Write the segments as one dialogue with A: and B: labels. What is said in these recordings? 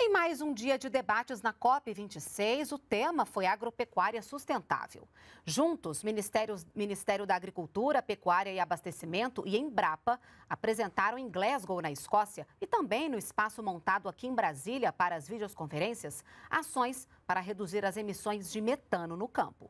A: Em mais um dia de debates na COP26, o tema foi agropecuária sustentável. Juntos, Ministérios, Ministério da Agricultura, Pecuária e Abastecimento e Embrapa apresentaram em Glasgow, na Escócia, e também no espaço montado aqui em Brasília para as videoconferências, ações para reduzir as emissões de metano no campo.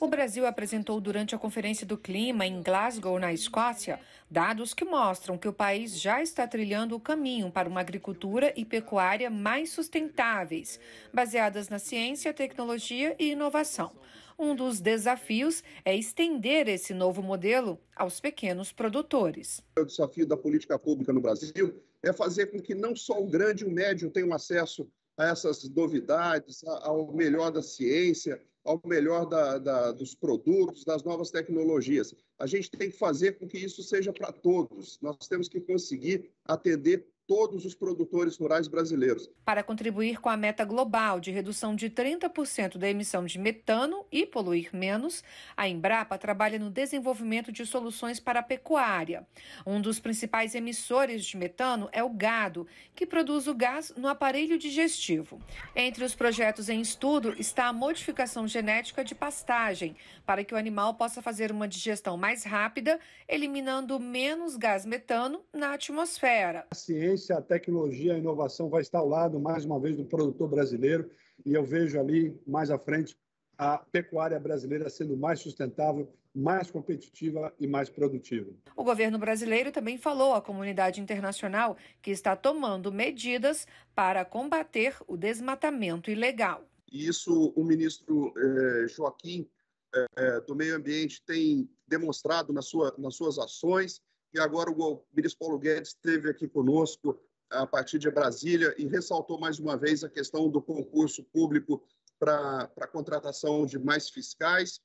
B: O Brasil apresentou durante a Conferência do Clima em Glasgow, na Escócia, dados que mostram que o país já está trilhando o caminho para uma agricultura e pecuária mais sustentáveis, baseadas na ciência, tecnologia e inovação. Um dos desafios é estender esse novo modelo aos pequenos produtores.
C: O desafio da política pública no Brasil é fazer com que não só o grande e o médio tenham acesso a essas novidades, ao melhor da ciência, ao melhor da, da, dos produtos, das novas tecnologias. A gente tem que fazer com que isso seja para todos. Nós temos que conseguir atender todos os produtores rurais brasileiros.
B: Para contribuir com a meta global de redução de 30% da emissão de metano e poluir menos, a Embrapa trabalha no desenvolvimento de soluções para a pecuária. Um dos principais emissores de metano é o gado, que produz o gás no aparelho digestivo. Entre os projetos em estudo está a modificação genética de pastagem, para que o animal possa fazer uma digestão mais rápida, eliminando menos gás metano na atmosfera.
C: A ciência ciência, a tecnologia, a inovação vai estar ao lado, mais uma vez, do produtor brasileiro. E eu vejo ali, mais à frente, a pecuária brasileira sendo mais sustentável, mais competitiva e mais produtiva.
B: O governo brasileiro também falou à comunidade internacional que está tomando medidas para combater o desmatamento ilegal.
C: Isso o ministro eh, Joaquim eh, eh do Meio Ambiente tem demonstrado sua, nas suas ações e agora o ministro Paulo Guedes esteve aqui conosco a partir de Brasília e ressaltou mais uma vez a questão do concurso público para a contratação de mais fiscais